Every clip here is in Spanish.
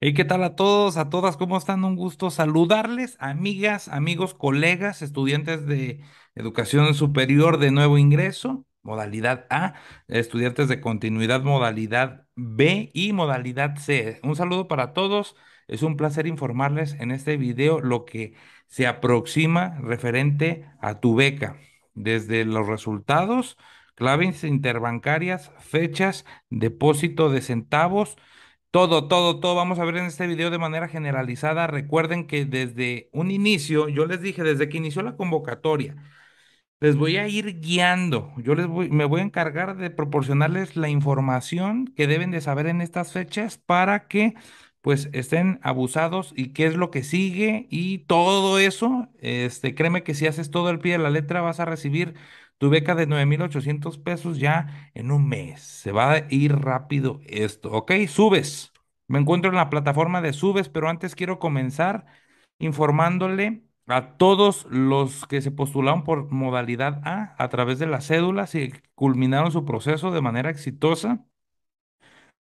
¿qué tal a todos, a todas? ¿Cómo están? Un gusto saludarles, amigas, amigos, colegas, estudiantes de educación superior de nuevo ingreso, modalidad A, estudiantes de continuidad, modalidad B y modalidad C. Un saludo para todos. Es un placer informarles en este video lo que se aproxima referente a tu beca, desde los resultados, claves interbancarias, fechas, depósito de centavos, todo, todo, todo vamos a ver en este video de manera generalizada. Recuerden que desde un inicio, yo les dije, desde que inició la convocatoria, les voy a ir guiando. Yo les voy, me voy a encargar de proporcionarles la información que deben de saber en estas fechas para que pues estén abusados y qué es lo que sigue y todo eso. Este, créeme que si haces todo el pie de la letra vas a recibir tu beca de 9,800 pesos ya en un mes. Se va a ir rápido esto, ¿ok? Subes. Me encuentro en la plataforma de Subes, pero antes quiero comenzar informándole a todos los que se postularon por modalidad A a través de las cédulas y culminaron su proceso de manera exitosa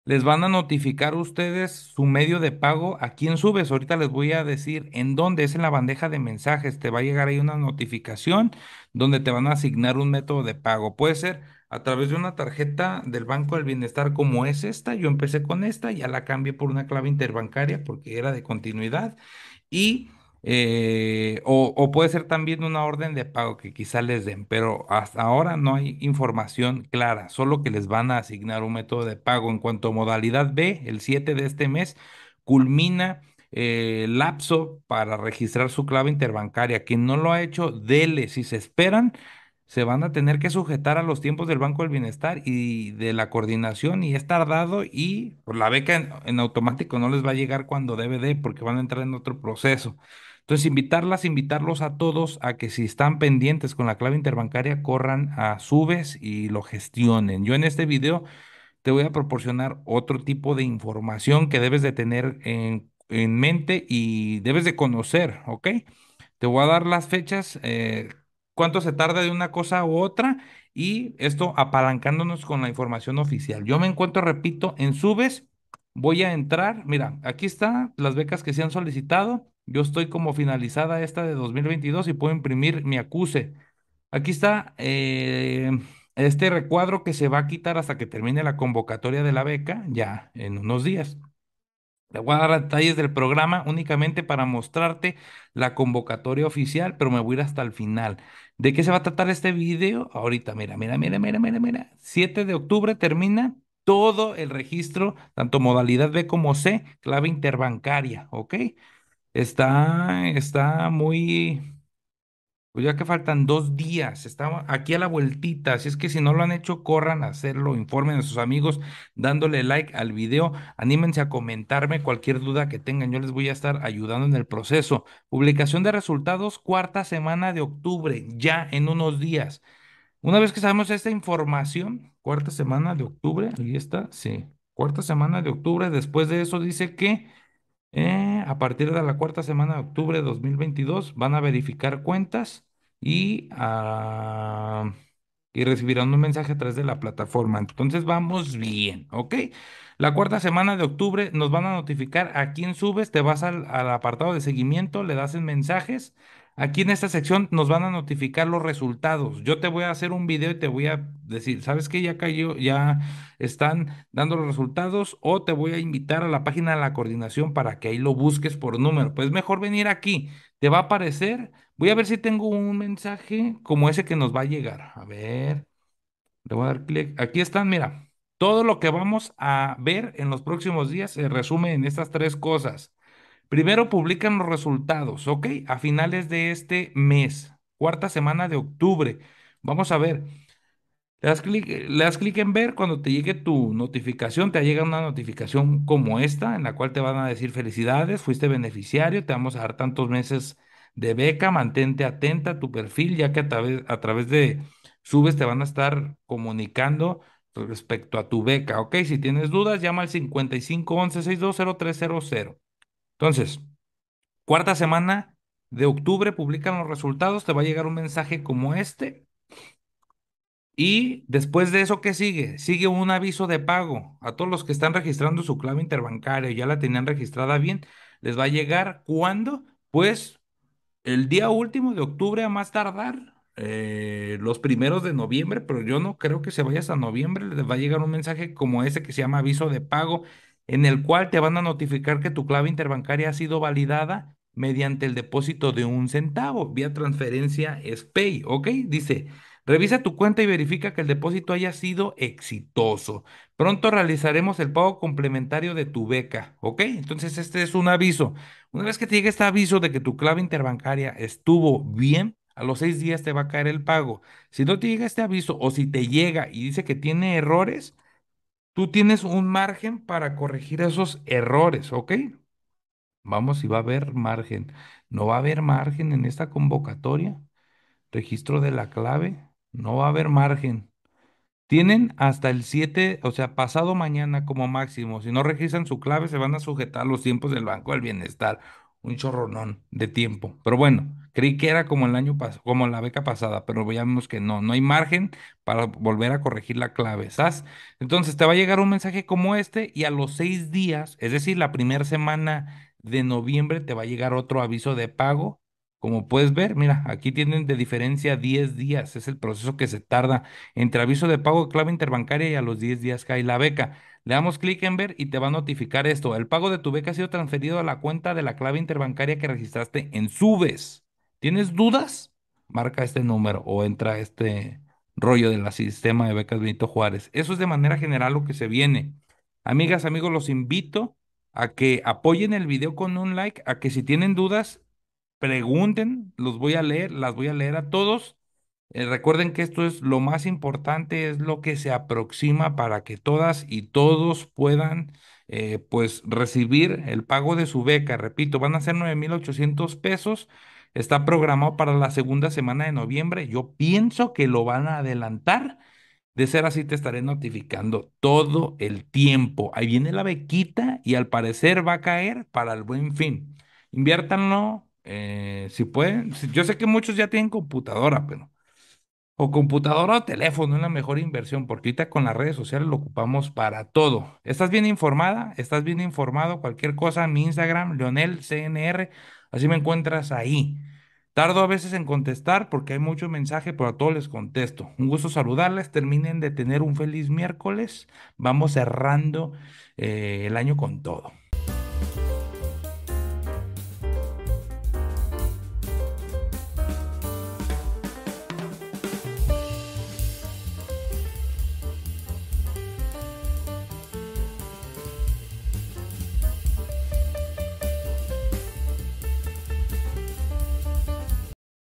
les van a notificar ustedes su medio de pago a quién subes. Ahorita les voy a decir en dónde, es en la bandeja de mensajes. Te va a llegar ahí una notificación donde te van a asignar un método de pago. Puede ser a través de una tarjeta del Banco del Bienestar como es esta. Yo empecé con esta, ya la cambié por una clave interbancaria porque era de continuidad. Y eh, o, puede ser también una orden de pago que quizá les den, pero hasta ahora no hay información clara, solo que les van a asignar un método de pago. En cuanto a modalidad B, el 7 de este mes culmina eh, el lapso para registrar su clave interbancaria. Quien no lo ha hecho, dele. Si se esperan, se van a tener que sujetar a los tiempos del Banco del Bienestar y de la coordinación y es tardado y pues, la beca en, en, automático no les va a llegar cuando debe de porque van a entrar en otro proceso. Entonces, invitarlas, invitarlos a todos a que si están pendientes con la clave interbancaria, corran a Subes y lo gestionen. Yo en este video te voy a proporcionar otro tipo de información que debes de tener en, mente y debes de conocer, ¿ok? Te voy a dar las fechas, eh, cuánto se tarda de una cosa u otra y esto apalancándonos con la información oficial. Yo me encuentro, repito, en Subes, voy a entrar, mira, aquí están las becas que se han solicitado yo estoy como finalizada esta de 2022 y puedo imprimir mi acuse. Aquí está eh, este recuadro que se va a quitar hasta que termine la convocatoria de la beca, ya en unos días. Le voy a dar detalles del programa únicamente para mostrarte la convocatoria oficial, pero me voy a ir hasta el final. ¿De qué se va a tratar este video? Ahorita, mira, mira, mira, mira, mira, mira. 7 de octubre termina todo el registro, tanto modalidad B como C, clave interbancaria, ¿ok? Está, está muy, pues ya que faltan dos días, está aquí a la vueltita, así es que si no lo han hecho, corran a hacerlo, informen a sus amigos dándole like al video, anímense a comentarme cualquier duda que tengan, yo les voy a estar ayudando en el proceso. Publicación de resultados cuarta semana de octubre, ya en unos días. Una vez que sabemos esta información, cuarta semana de octubre, ahí está, sí, cuarta semana de octubre, después de eso dice que eh, a partir de la cuarta semana de octubre de 2022 van a verificar cuentas y, ah, y recibirán un mensaje a través de la plataforma. Entonces vamos bien, ¿ok? La cuarta semana de octubre nos van a notificar a quién subes, te vas al, al apartado de seguimiento, le das en mensajes, Aquí en esta sección nos van a notificar los resultados. Yo te voy a hacer un video y te voy a decir, ¿sabes qué? Ya cayó, ya están dando los resultados o te voy a invitar a la página de la coordinación para que ahí lo busques por número. Pues mejor venir aquí. Te va a aparecer. Voy a ver si tengo un mensaje como ese que nos va a llegar. A ver. Le voy a dar clic. Aquí están, mira. Todo lo que vamos a ver en los próximos días se resume en estas tres cosas. Primero publican los resultados, ¿ok? A finales de este mes, cuarta semana de octubre. Vamos a ver. Le das clic, en ver cuando te llegue tu notificación, te llega una notificación como esta, en la cual te van a decir felicidades, fuiste beneficiario, te vamos a dar tantos meses de beca, mantente atenta a tu perfil, ya que a través, a través de subes te van a estar comunicando respecto a tu beca, ¿ok? Si tienes dudas, llama al 5511 620300. Entonces, cuarta semana de octubre publican los resultados, te va a llegar un mensaje como este. Y después de eso, ¿qué sigue? Sigue un aviso de pago. A todos los que están registrando su clave interbancaria, ya la tenían registrada bien, les va a llegar cuándo? Pues el día último de octubre a más tardar, eh, los primeros de noviembre, pero yo no creo que se vaya hasta noviembre, les va a llegar un mensaje como ese que se llama aviso de pago en el cual te van a notificar que tu clave interbancaria ha sido validada mediante el depósito de un centavo vía transferencia SPAY, ¿ok? Dice, revisa tu cuenta y verifica que el depósito haya sido exitoso. Pronto realizaremos el pago complementario de tu beca, ¿ok? Entonces este es un aviso. Una vez que te llegue este aviso de que tu clave interbancaria estuvo bien, a los seis días te va a caer el pago. Si no te llega este aviso o si te llega y dice que tiene errores, Tú tienes un margen para corregir esos errores, ¿ok? Vamos, si va a haber margen. No va a haber margen en esta convocatoria. Registro de la clave. No va a haber margen. Tienen hasta el 7, o sea, pasado mañana como máximo. Si no registran su clave, se van a sujetar los tiempos del Banco del Bienestar. Un chorronón de tiempo. Pero bueno, Creí que era como el año pasado, como la beca pasada, pero veíamos que no, no hay margen para volver a corregir la clave Entonces te va a llegar un mensaje como este y a los seis días, es decir, la primera semana de noviembre te va a llegar otro aviso de pago como puedes ver, mira, aquí tienen de diferencia 10 días. Es el proceso que se tarda entre aviso de pago de clave interbancaria y a los 10 días cae la beca. Le damos clic en ver y te va a notificar esto. El pago de tu beca ha sido transferido a la cuenta de la clave interbancaria que registraste en Subes. ¿Tienes dudas? Marca este número o entra este rollo del sistema de becas Benito Juárez. Eso es de manera general lo que se viene. Amigas, amigos, los invito a que apoyen el video con un like, a que si tienen dudas, pregunten, los voy a leer, las voy a leer a todos. Eh, recuerden que esto es lo más importante, es lo que se aproxima para que todas y todos puedan eh, pues recibir el pago de su beca. Repito, van a ser 9,800 pesos Está programado para la segunda semana de noviembre. Yo pienso que lo van a adelantar. De ser así, te estaré notificando todo el tiempo. Ahí viene la bequita y al parecer va a caer para el buen fin. Inviértanlo eh, si pueden. Yo sé que muchos ya tienen computadora, pero. O computadora o teléfono es la mejor inversión, porque ahorita con las redes sociales lo ocupamos para todo. ¿Estás bien informada? ¿Estás bien informado? Cualquier cosa, mi Instagram, CNR. Así me encuentras ahí. Tardo a veces en contestar porque hay mucho mensaje, pero a todos les contesto. Un gusto saludarles. Terminen de tener un feliz miércoles. Vamos cerrando eh, el año con todo.